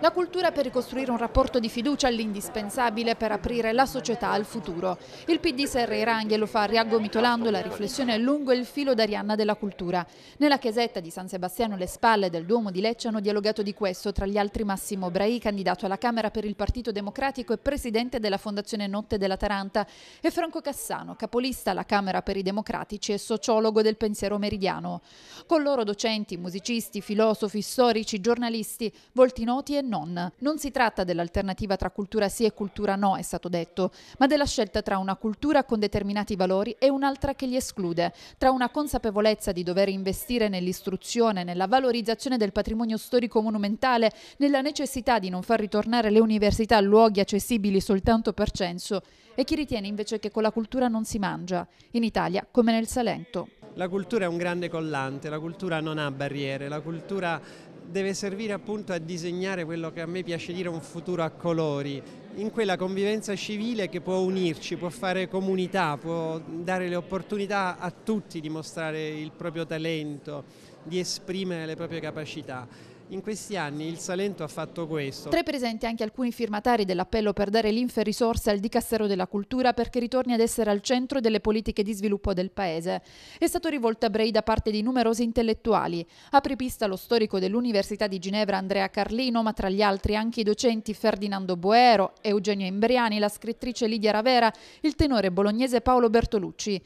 La cultura per ricostruire un rapporto di fiducia è l'indispensabile per aprire la società al futuro. Il PD serra i ranghi e lo fa riaggomitolando la riflessione lungo il filo d'Arianna della cultura. Nella chiesetta di San Sebastiano le spalle del Duomo di Lecce hanno dialogato di questo tra gli altri Massimo Brai, candidato alla Camera per il Partito Democratico e presidente della Fondazione Notte della Taranta, e Franco Cassano, capolista alla Camera per i Democratici e sociologo del pensiero meridiano. Con loro docenti, musicisti, filosofi, storici, giornalisti, volti noti e non. Non si tratta dell'alternativa tra cultura sì e cultura no, è stato detto, ma della scelta tra una cultura con determinati valori e un'altra che li esclude, tra una consapevolezza di dover investire nell'istruzione, nella valorizzazione del patrimonio storico monumentale, nella necessità di non far ritornare le università a luoghi accessibili soltanto per censo, e chi ritiene invece che con la cultura non si mangia, in Italia come nel Salento. La cultura è un grande collante, la cultura non ha barriere, la cultura deve servire appunto a disegnare quello che a me piace dire un futuro a colori, in quella convivenza civile che può unirci, può fare comunità, può dare le opportunità a tutti di mostrare il proprio talento, di esprimere le proprie capacità. In questi anni il Salento ha fatto questo. Tra i presenti anche alcuni firmatari dell'appello per dare linfe risorse al Dicastero della Cultura perché ritorni ad essere al centro delle politiche di sviluppo del Paese. È stato rivolto a Bray da parte di numerosi intellettuali. Apre pista lo storico dell'Università di Ginevra Andrea Carlino, ma tra gli altri anche i docenti Ferdinando Boero, Eugenio Imbriani, la scrittrice Lidia Ravera, il tenore bolognese Paolo Bertolucci.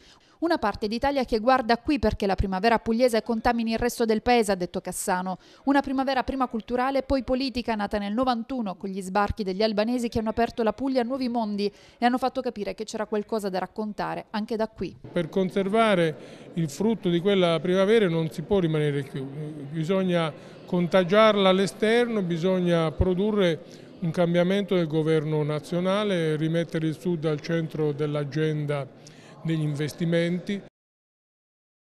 Una parte d'Italia che guarda qui perché la primavera pugliese contamini il resto del paese, ha detto Cassano. Una primavera prima culturale poi politica nata nel 91 con gli sbarchi degli albanesi che hanno aperto la Puglia a nuovi mondi e hanno fatto capire che c'era qualcosa da raccontare anche da qui. Per conservare il frutto di quella primavera non si può rimanere chiusi, bisogna contagiarla all'esterno, bisogna produrre un cambiamento del governo nazionale, rimettere il Sud al centro dell'agenda negli investimenti